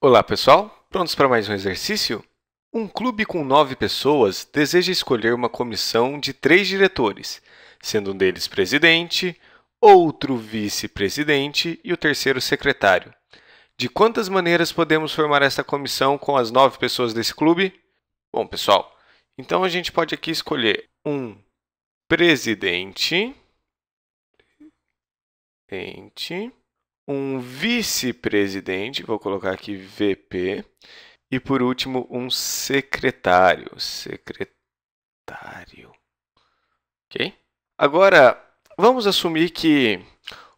Olá, pessoal! Prontos para mais um exercício? Um clube com nove pessoas deseja escolher uma comissão de três diretores, sendo um deles presidente, outro vice-presidente e o terceiro secretário. De quantas maneiras podemos formar esta comissão com as nove pessoas desse clube? Bom, pessoal, então a gente pode aqui escolher um presidente, presidente um vice-presidente, vou colocar aqui VP, e por último um secretário, secretário. OK? Agora, vamos assumir que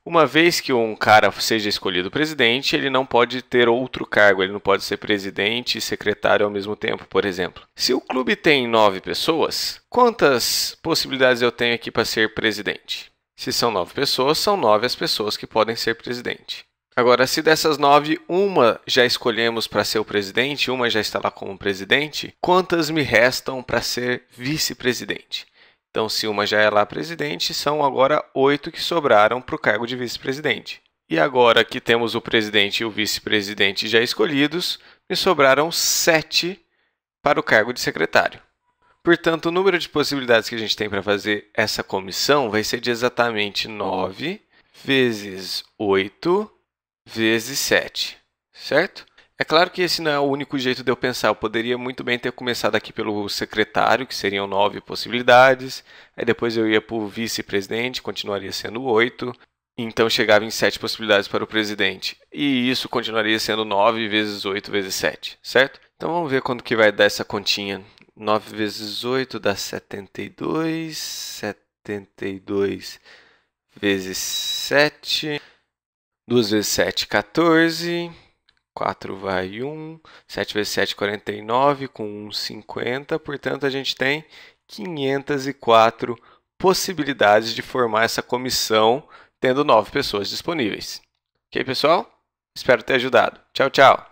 uma vez que um cara seja escolhido presidente, ele não pode ter outro cargo, ele não pode ser presidente e secretário ao mesmo tempo, por exemplo. Se o clube tem nove pessoas, quantas possibilidades eu tenho aqui para ser presidente? Se são nove pessoas, são nove as pessoas que podem ser presidente. Agora, se dessas nove, uma já escolhemos para ser o presidente, uma já está lá como presidente, quantas me restam para ser vice-presidente? Então, se uma já é lá presidente, são agora oito que sobraram para o cargo de vice-presidente. E agora que temos o presidente e o vice-presidente já escolhidos, me sobraram sete para o cargo de secretário. Portanto, o número de possibilidades que a gente tem para fazer essa comissão vai ser de exatamente 9 vezes 8 vezes 7, certo? É claro que esse não é o único jeito de eu pensar. Eu poderia muito bem ter começado aqui pelo secretário, que seriam nove possibilidades. Aí depois eu ia para o vice-presidente, continuaria sendo oito. Então chegava em sete possibilidades para o presidente. E isso continuaria sendo nove vezes oito vezes sete, certo? Então vamos ver quando que vai dar essa continha 9 vezes 8 dá 72, 72 vezes 7, 2 vezes 7, 14, 4 vai 1, 7 vezes 7, 49, com 1, 50, portanto a gente tem 504 possibilidades de formar essa comissão tendo 9 pessoas disponíveis. Ok, pessoal? Espero ter ajudado. Tchau, tchau!